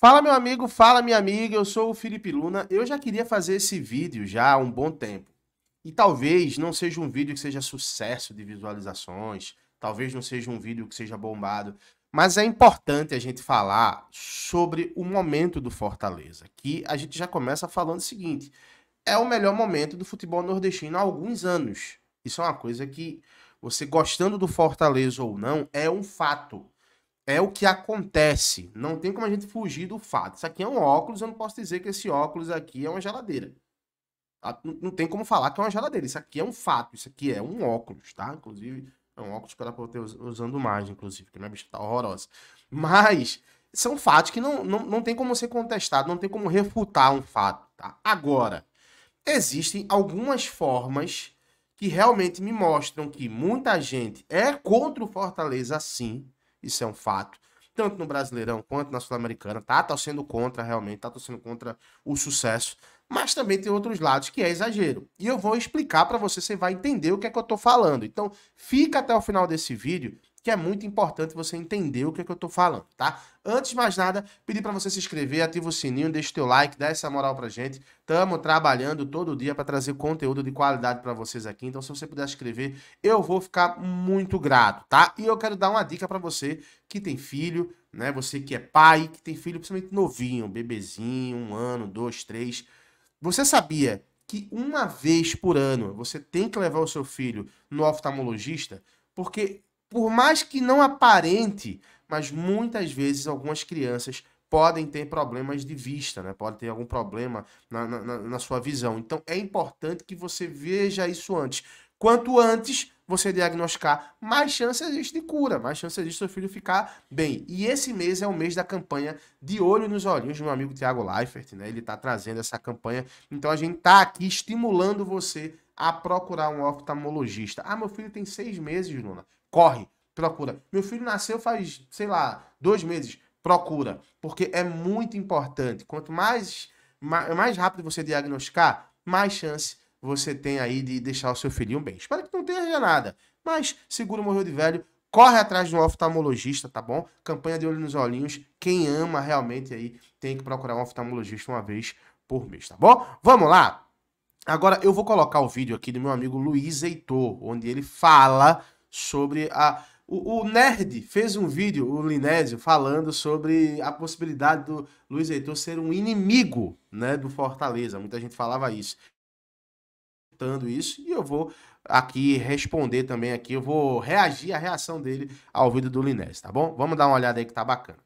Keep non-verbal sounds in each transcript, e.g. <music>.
Fala meu amigo, fala minha amiga, eu sou o Felipe Luna. Eu já queria fazer esse vídeo já há um bom tempo. E talvez não seja um vídeo que seja sucesso de visualizações, talvez não seja um vídeo que seja bombado, mas é importante a gente falar sobre o momento do Fortaleza, que a gente já começa falando o seguinte: é o melhor momento do futebol nordestino há alguns anos. Isso é uma coisa que você gostando do Fortaleza ou não é um fato é o que acontece. Não tem como a gente fugir do fato. Isso aqui é um óculos, eu não posso dizer que esse óculos aqui é uma geladeira. Ah, não tem como falar que é uma geladeira. Isso aqui é um fato. Isso aqui é um óculos, tá? Inclusive, é um óculos que eu pode usando mais, inclusive, que minha bicha tá horrorosa. Mas são fatos que não, não, não tem como ser contestado, não tem como refutar um fato, tá? Agora, existem algumas formas que realmente me mostram que muita gente é contra o Fortaleza, sim isso é um fato. Tanto no Brasileirão quanto na Sul-Americana, tá torcendo contra realmente, tá torcendo contra o sucesso, mas também tem outros lados que é exagero. E eu vou explicar para você, você vai entender o que é que eu tô falando. Então, fica até o final desse vídeo que é muito importante você entender o que, é que eu estou falando, tá? Antes de mais nada, pedir para você se inscrever, ativa o sininho, deixa o teu like, dá essa moral pra gente. Tamo trabalhando todo dia para trazer conteúdo de qualidade para vocês aqui. Então, se você puder se inscrever, eu vou ficar muito grato, tá? E eu quero dar uma dica para você que tem filho, né? Você que é pai, que tem filho principalmente novinho, bebezinho, um ano, dois, três. Você sabia que uma vez por ano você tem que levar o seu filho no oftalmologista? Porque por mais que não aparente, mas muitas vezes algumas crianças podem ter problemas de vista, né? Pode ter algum problema na, na, na sua visão. Então é importante que você veja isso antes. Quanto antes você diagnosticar, mais chance existe de cura, mais chance existe seu filho ficar bem. E esse mês é o mês da campanha de olho nos olhinhos do meu amigo Tiago Leifert, né? Ele está trazendo essa campanha. Então a gente está aqui estimulando você a procurar um oftalmologista. Ah, meu filho tem seis meses, Luna corre, procura. Meu filho nasceu faz, sei lá, dois meses, procura, porque é muito importante. Quanto mais, mais rápido você diagnosticar, mais chance você tem aí de deixar o seu filhinho bem. Espero que não tenha nada, mas seguro morreu de velho, corre atrás de um oftalmologista, tá bom? Campanha de olho nos olhinhos. Quem ama realmente aí tem que procurar um oftalmologista uma vez por mês, tá bom? Vamos lá? Agora eu vou colocar o vídeo aqui do meu amigo Luiz Heitor, onde ele fala sobre a. O, o Nerd fez um vídeo, o Linésio, falando sobre a possibilidade do Luiz Heitor ser um inimigo né, do Fortaleza. Muita gente falava isso. Isso, e eu vou aqui responder também aqui, eu vou reagir à reação dele ao vídeo do Linésio, tá bom? Vamos dar uma olhada aí que tá bacana.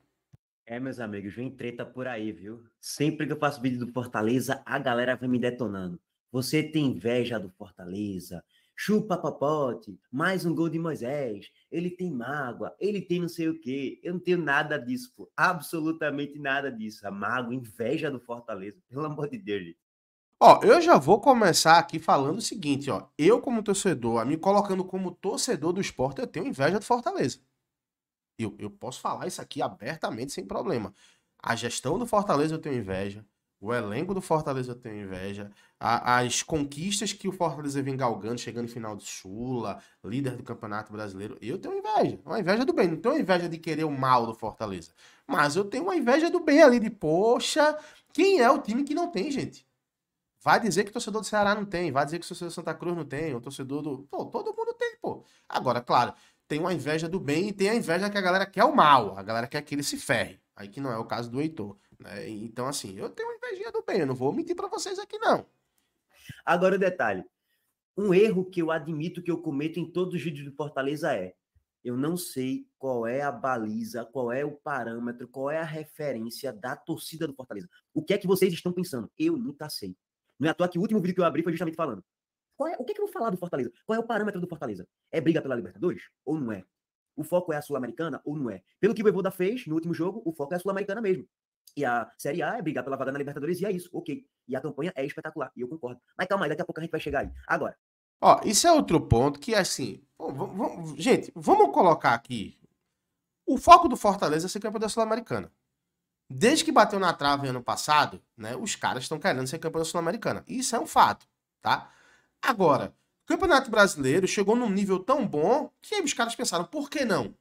É, meus amigos, vem treta por aí, viu? Sempre que eu faço vídeo do Fortaleza, a galera vem me detonando. Você tem inveja do Fortaleza? chupa papote, mais um gol de Moisés, ele tem mágoa, ele tem não sei o quê. Eu não tenho nada disso, pô. absolutamente nada disso. A mágoa, inveja do Fortaleza, pelo amor de Deus. Gente. Ó, eu já vou começar aqui falando o seguinte, ó. Eu como torcedor, me colocando como torcedor do esporte, eu tenho inveja do Fortaleza. Eu, eu posso falar isso aqui abertamente, sem problema. A gestão do Fortaleza eu tenho inveja. O elenco do Fortaleza tem inveja. A, as conquistas que o Fortaleza vem galgando, chegando em final de Sula, líder do Campeonato Brasileiro, eu tenho inveja. Uma inveja do bem. Não tenho inveja de querer o mal do Fortaleza. Mas eu tenho uma inveja do bem ali, de poxa, quem é o time que não tem, gente? Vai dizer que o torcedor do Ceará não tem, vai dizer que o torcedor do Santa Cruz não tem, o torcedor do. Pô, todo mundo tem, pô. Agora, claro, tem uma inveja do bem e tem a inveja que a galera quer o mal, a galera quer que ele se ferre. Aí que não é o caso do Heitor. Né? Então, assim, eu tenho energia do bem. Eu não vou mentir para vocês aqui, não. Agora o detalhe. Um erro que eu admito que eu cometo em todos os vídeos do Fortaleza é: eu não sei qual é a baliza, qual é o parâmetro, qual é a referência da torcida do Fortaleza. O que é que vocês estão pensando? Eu nunca sei. Não é à toa que o último vídeo que eu abri foi justamente falando. É, o que é que eu vou falar do Fortaleza? Qual é o parâmetro do Fortaleza? É briga pela Libertadores ou não é? O foco é a Sul-Americana ou não é? Pelo que o Evoda fez no último jogo, o foco é a Sul-Americana mesmo. E a Série A é brigar pela vaga na Libertadores, e é isso, ok. E a campanha é espetacular, e eu concordo. Mas calma aí, daqui a pouco a gente vai chegar aí. Agora. Ó, isso é outro ponto que, assim. gente, vamos colocar aqui. O foco do Fortaleza é ser campeão da Sul-Americana. Desde que bateu na trave ano passado, né, os caras estão querendo ser campeão da Sul-Americana. Isso é um fato, tá? Agora, o Campeonato Brasileiro chegou num nível tão bom que os caras pensaram, por que não?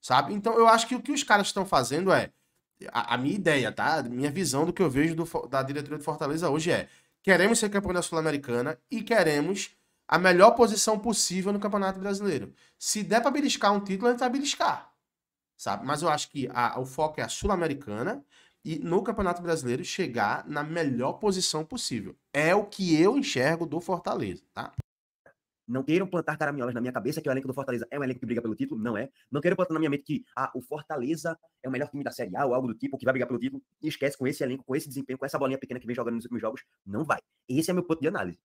Sabe? Então eu acho que o que os caras estão fazendo é a, a, minha ideia, tá? Minha visão do que eu vejo do, da diretoria do Fortaleza hoje é: queremos ser campeão da Sul-Americana e queremos a melhor posição possível no Campeonato Brasileiro. Se der para beliscar um título, a gente vai beliscar. Sabe? Mas eu acho que a, o foco é a Sul-Americana e no Campeonato Brasileiro chegar na melhor posição possível. É o que eu enxergo do Fortaleza, tá? Não queiram plantar caraminholas na minha cabeça que é o elenco do Fortaleza é um elenco que briga pelo título, não é. Não queiram plantar na minha mente que ah, o Fortaleza é o melhor time da Série A ou algo do tipo, que vai brigar pelo título. E esquece com esse elenco, com esse desempenho, com essa bolinha pequena que vem jogando nos últimos jogos, não vai. Esse é meu ponto de análise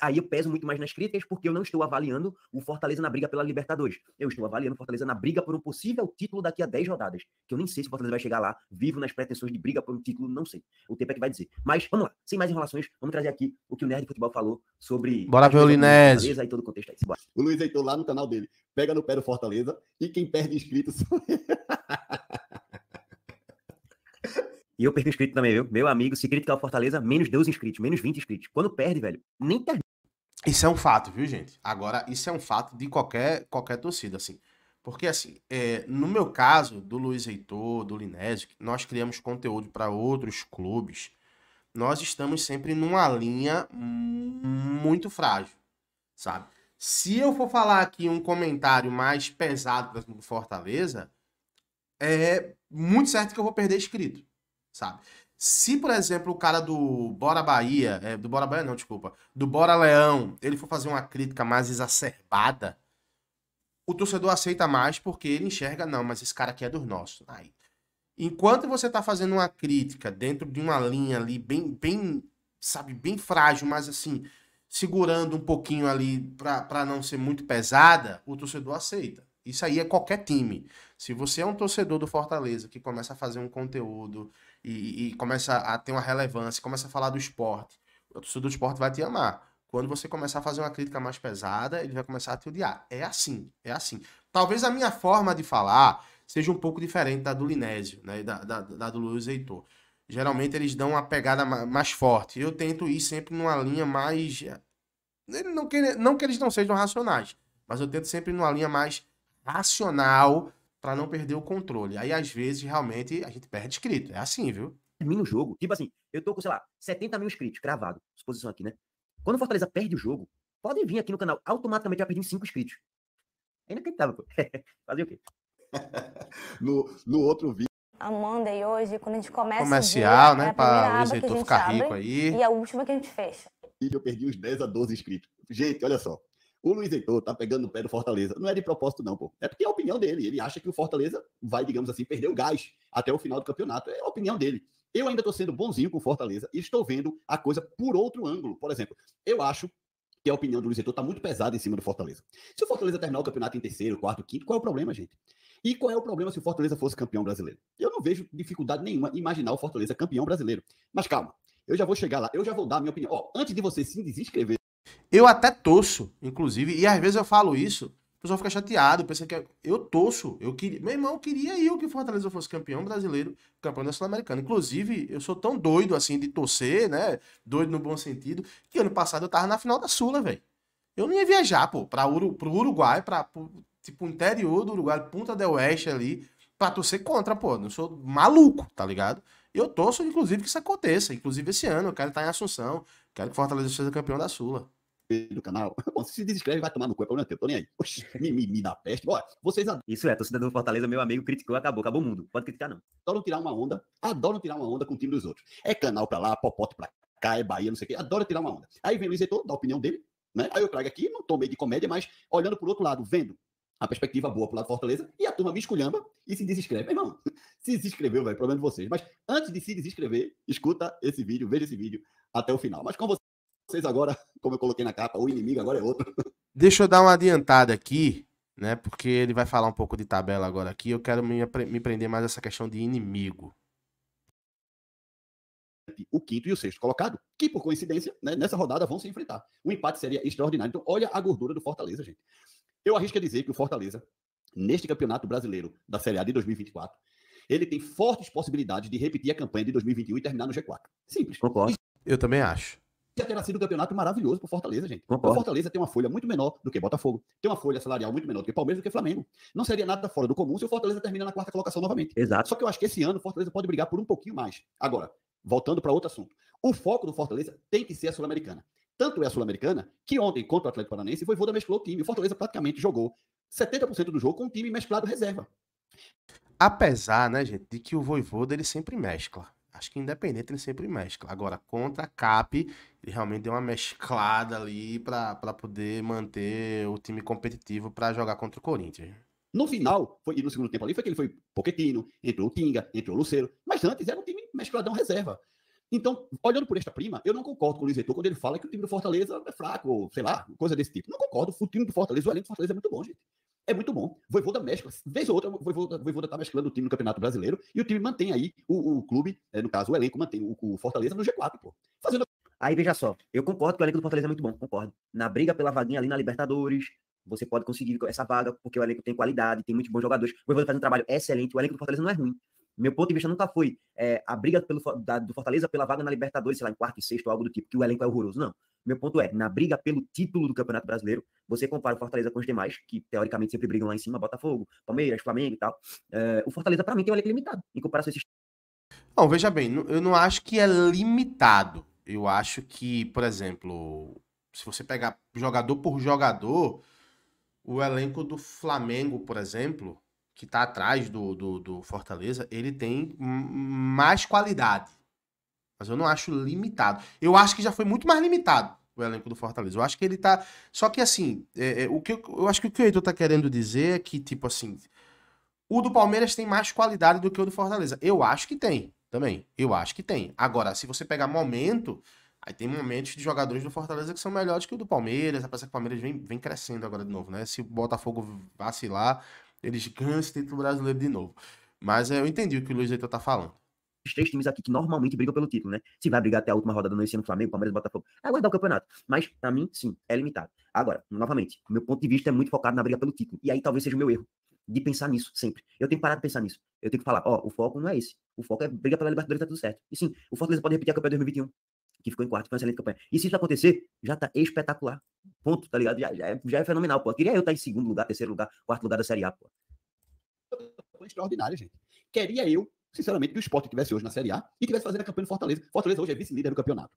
aí eu peso muito mais nas críticas porque eu não estou avaliando o Fortaleza na briga pela Libertadores. Eu estou avaliando o Fortaleza na briga por um possível título daqui a 10 rodadas, que eu nem sei se o Fortaleza vai chegar lá vivo nas pretensões de briga por um título, não sei. O tempo é que vai dizer. Mas vamos lá, sem mais enrolações, vamos trazer aqui o que o Nerd de Futebol falou sobre Bora ver o Linés. Fortaleza todo o contexto aí. Bora. O Luiz Heitor lá no canal dele, pega no pé do Fortaleza e quem perde inscritos E eu perco inscrito também, viu? Meu amigo, se criticar o Fortaleza, menos 12 inscritos, menos 20 inscritos. Quando perde, velho, nem termina isso é um fato, viu, gente? Agora, isso é um fato de qualquer, qualquer torcida, assim. Porque, assim, é, no meu caso, do Luiz Heitor, do Linésio, nós criamos conteúdo para outros clubes. Nós estamos sempre numa linha muito frágil, sabe? Se eu for falar aqui um comentário mais pesado do Fortaleza, é muito certo que eu vou perder inscrito, sabe? Se, por exemplo, o cara do Bora Bahia, é, do Bora Bahia não, desculpa, do Bora Leão, ele for fazer uma crítica mais exacerbada, o torcedor aceita mais porque ele enxerga, não, mas esse cara aqui é dos nossos. Aí. Enquanto você está fazendo uma crítica dentro de uma linha ali bem, bem, sabe, bem frágil, mas assim, segurando um pouquinho ali para não ser muito pesada, o torcedor aceita. Isso aí é qualquer time. Se você é um torcedor do Fortaleza que começa a fazer um conteúdo e, e, começa a ter uma relevância, começa a falar do esporte, o torcedor do esporte vai te amar. Quando você começar a fazer uma crítica mais pesada, ele vai começar a te odiar. É assim, é assim. Talvez a minha forma de falar seja um pouco diferente da do Linésio, né, da, da, da do Luiz Heitor. Geralmente eles dão uma pegada mais forte. Eu tento ir sempre numa linha mais. Eh, não que, não que eles não sejam racionais, mas eu tento sempre numa linha mais racional para não perder o controle. Aí, às vezes, realmente, a gente perde inscrito. É assim, viu? Termina o jogo. Tipo assim, eu tô com, sei lá, 70 mil inscritos, gravado, Suposição aqui, né? Quando o Fortaleza perde o jogo, podem vir aqui no canal, automaticamente vai perder 5 inscritos. Ainda que tava, pô. <laughs> Fazer o quê? <laughs> no, no outro vídeo. Amanda aí hoje, quando a gente começa. Comercial, dia, né? É para o Heitor ficar rico aí. E é a última que a gente fecha. E eu perdi uns 10 a 12 inscritos. Gente, olha só o Luiz Heitor tá pegando o pé do Fortaleza. Não é de propósito, não, pô. É porque é a opinião dele. Ele acha que o Fortaleza vai, digamos assim, perder o gás até o final do campeonato. É a opinião dele. Eu ainda estou sendo bonzinho com o Fortaleza e estou vendo a coisa por outro ângulo. Por exemplo, eu acho que a opinião do Luiz Heitor está muito pesada em cima do Fortaleza. Se o Fortaleza terminar o campeonato em terceiro, quarto, quinto, qual é o problema, gente? E qual é o problema se o Fortaleza fosse campeão brasileiro? Eu não vejo dificuldade nenhuma em imaginar o Fortaleza campeão brasileiro. Mas calma, eu já vou chegar lá, eu já vou dar a minha opinião. Ó, antes de você se desinscrever eu até torço, inclusive, e às vezes eu falo isso, o pessoal fica chateado, pensa que é, eu torço, eu queria, meu irmão queria eu que o Fortaleza fosse campeão brasileiro, campeão da Sul-Americana. Inclusive, eu sou tão doido assim de torcer, né? Doido no bom sentido, que ano passado eu tava na final da Sula, velho. Eu não ia viajar, pô, para Uru, pro Uruguai, para tipo interior do Uruguai, Punta del Oeste ali, para torcer contra, pô. Não sou maluco, tá ligado? Eu torço, inclusive, que isso aconteça. Inclusive, esse ano, eu quero estar tá em Assunção, quero que Fortaleza seja campeão da Sula do canal. <laughs> se desescreve, vai tomar no cu, é problema teu, tô nem aí. Oxi, me, me, me dá peste. olha vocês adoram. Isso é, torcida do Fortaleza, meu amigo, criticou, acabou, acabou o mundo. Pode criticar, não. Adoram tirar uma onda, adoram tirar uma onda com o time dos outros. É canal pra lá, popote pra cá, é Bahia, não sei o quê, adora tirar uma onda. Aí vem o Luiz Heitor, dá a opinião dele, né? Aí eu trago aqui, não tô meio de comédia, mas olhando por outro lado, vendo a perspectiva boa pro lado Fortaleza, e a turma me esculhamba e se desinscreve. Meu irmão, <laughs> se desinscreveu, velho, problema de vocês. Mas antes de se desinscrever, escuta esse vídeo, veja esse vídeo até o final. Mas com você vocês agora, <laughs> como eu coloquei na capa, o inimigo agora é outro. <laughs> Deixa eu dar uma adiantada aqui, né? Porque ele vai falar um pouco de tabela agora aqui. Eu quero me, me prender mais essa questão de inimigo. O quinto e o sexto colocado, que por coincidência, né, nessa rodada vão se enfrentar. O empate seria extraordinário. Então, olha a gordura do Fortaleza, gente. Eu arrisco a dizer que o Fortaleza, neste campeonato brasileiro da Série A de 2024, ele tem fortes possibilidades de repetir a campanha de 2021 e terminar no G4. Simples. Concordo. Eu também acho podia sido um campeonato maravilhoso para Fortaleza, gente. O Fortaleza tem uma folha muito menor do que Botafogo, tem uma folha salarial muito menor do que Palmeiras do que Flamengo. Não seria nada fora do comum se o Fortaleza termina na quarta colocação novamente. Exato. Só que eu acho que esse ano o Fortaleza pode brigar por um pouquinho mais. Agora, voltando para outro assunto. O foco do Fortaleza tem que ser a Sul-Americana. Tanto é a Sul-Americana que ontem, contra o Atlético Paranaense, foi Voda mesclou o time. O Fortaleza praticamente jogou 70% do jogo com um time mesclado reserva. Apesar, né, gente, de que o Voivoda ele sempre mescla. Acho que independente ele sempre mescla. Agora, contra a CAP, ele realmente deu uma mesclada ali para poder manter o time competitivo para jogar contra o Corinthians. No final, foi, no segundo tempo ali, foi que ele foi Poquetino, entrou o Tinga, entrou o Lucero, mas antes era um time mescladão reserva. Então, olhando por esta prima, eu não concordo com o Luiz Heitor quando ele fala que o time do Fortaleza é fraco, ou sei lá, coisa desse tipo. Não concordo, o time do Fortaleza, o elenco do Fortaleza é muito bom, gente é muito bom. Voivoda mescla, vez ou outra, Voivoda, Voivoda tá mesclando o time no Campeonato Brasileiro e o time mantém aí o, o clube, é, no caso, o elenco mantém o, o Fortaleza no G4, pô. Fazendo. Aí veja só, eu concordo que o elenco do Fortaleza é muito bom, concordo. Na briga pela vaguinha ali na Libertadores, você pode conseguir essa vaga, porque o elenco tem qualidade, tem muitos bons jogadores. O Voivoda faz um trabalho excelente, o elenco do Fortaleza não é ruim meu ponto de vista nunca foi é, a briga pelo, da, do Fortaleza pela vaga na Libertadores, sei lá, em quarto e sexto, algo do tipo, que o elenco é horroroso. Não. Meu ponto é, na briga pelo título do Campeonato Brasileiro, você compara o Fortaleza com os demais, que teoricamente sempre brigam lá em cima, Botafogo, Palmeiras, Flamengo e tal. É, o Fortaleza, para mim, tem um elenco limitado, em comparação a esses... Não, veja bem, eu não acho que é limitado. Eu acho que, por exemplo, se você pegar jogador por jogador, o elenco do Flamengo, por exemplo, que está atrás do, do, do, Fortaleza, ele tem mais qualidade. Mas eu não acho limitado. Eu acho que já foi muito mais limitado o elenco do Fortaleza. Eu acho que ele está Só que assim, é, é, o que eu, eu, acho que o que o Heitor tá querendo dizer é que, tipo assim, o do Palmeiras tem mais qualidade do que o do Fortaleza. Eu acho que tem também. Eu acho que tem. Agora, se você pegar momento, Aí tem momentos de jogadores do Fortaleza que são melhores que o do Palmeiras. Apesar é que o Palmeiras vem, vem crescendo agora de novo, né? Se o Botafogo vacilar, eles ganham esse título brasileiro de novo. Mas é, eu entendi o que o Luiz Heitor tá falando. Os três times aqui que normalmente brigam pelo título, né? Se vai brigar até a última rodada no ensino Flamengo, Palmeiras e Botafogo, é aguardar o campeonato. Mas, para mim, sim, é limitado. Agora, novamente, meu ponto de vista é muito focado na briga pelo título. E aí talvez seja o meu erro de pensar nisso sempre. Eu tenho que parar de pensar nisso. Eu tenho que falar, ó, o foco não é esse. O foco é brigar pela Libertadores, tá tudo certo. E sim, o Fortaleza pode repetir a campanha de 2021, que ficou em quarto, foi uma excelente campanha. E se isso acontecer, já tá espetacular. Ponto, tá ligado? Já, já, é, já é fenomenal, pô. Queria eu estar tá em segundo lugar, terceiro lugar, quarto lugar da Série A, pô. Extraordinário, gente. Queria eu, sinceramente, que o esporte estivesse hoje na Série A e tivesse fazendo a campanha do Fortaleza. Fortaleza hoje é vice-líder do campeonato.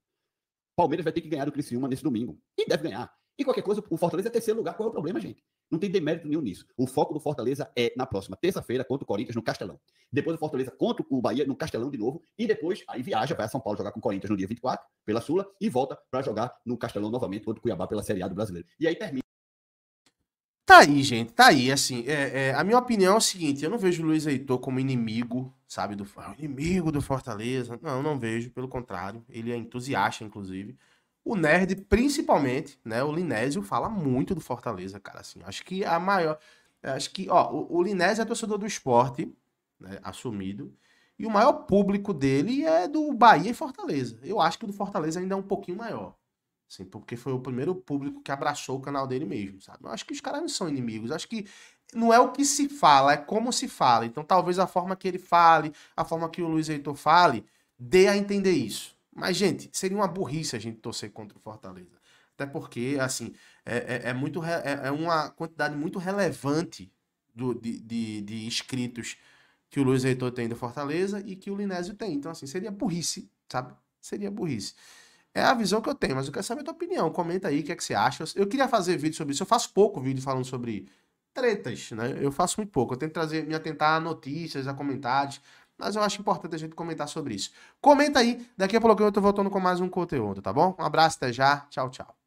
Palmeiras vai ter que ganhar do Criciúma nesse domingo. E deve ganhar. De qualquer coisa, o Fortaleza é terceiro lugar. Qual é o problema, gente? Não tem demérito nenhum nisso. O foco do Fortaleza é na próxima terça-feira contra o Corinthians no Castelão. Depois o Fortaleza contra o Bahia no Castelão de novo. E depois aí viaja, vai a São Paulo jogar com o Corinthians no dia 24 pela Sula e volta para jogar no Castelão novamente contra o Cuiabá pela Série A do Brasileiro. E aí termina. Tá aí, gente, tá aí. Assim, é, é, a minha opinião é o seguinte: eu não vejo o Luiz Heitor como inimigo, sabe, do inimigo do Fortaleza. Não, não vejo, pelo contrário. Ele é entusiasta, inclusive. O nerd, principalmente, né? O Linésio fala muito do Fortaleza, cara. Assim, acho que a maior. Acho que, ó, o, o Linésio é torcedor do esporte, né, assumido. E o maior público dele é do Bahia e Fortaleza. Eu acho que o do Fortaleza ainda é um pouquinho maior. Assim, porque foi o primeiro público que abraçou o canal dele mesmo, sabe? Eu acho que os caras não são inimigos. Acho que não é o que se fala, é como se fala. Então, talvez a forma que ele fale, a forma que o Luiz Heitor fale, dê a entender isso. Mas, gente, seria uma burrice a gente torcer contra o Fortaleza. Até porque, assim, é, é, é muito, é, é, uma quantidade muito relevante do, de, de, de, inscritos que o Luiz Heitor tem do Fortaleza e que o Linésio tem. Então, assim, seria burrice, sabe? Seria burrice. É a visão que eu tenho, mas eu quero saber a tua opinião. Comenta aí o que é que você acha. Eu queria fazer vídeo sobre isso. Eu faço pouco vídeo falando sobre tretas, né? Eu faço muito pouco. Eu tento trazer, me atentar a notícias, a comentários, mas eu acho importante a gente comentar sobre isso. Comenta aí, daqui a pouco eu tô voltando com mais um conteúdo, tá bom? Um abraço, até já. Tchau, tchau.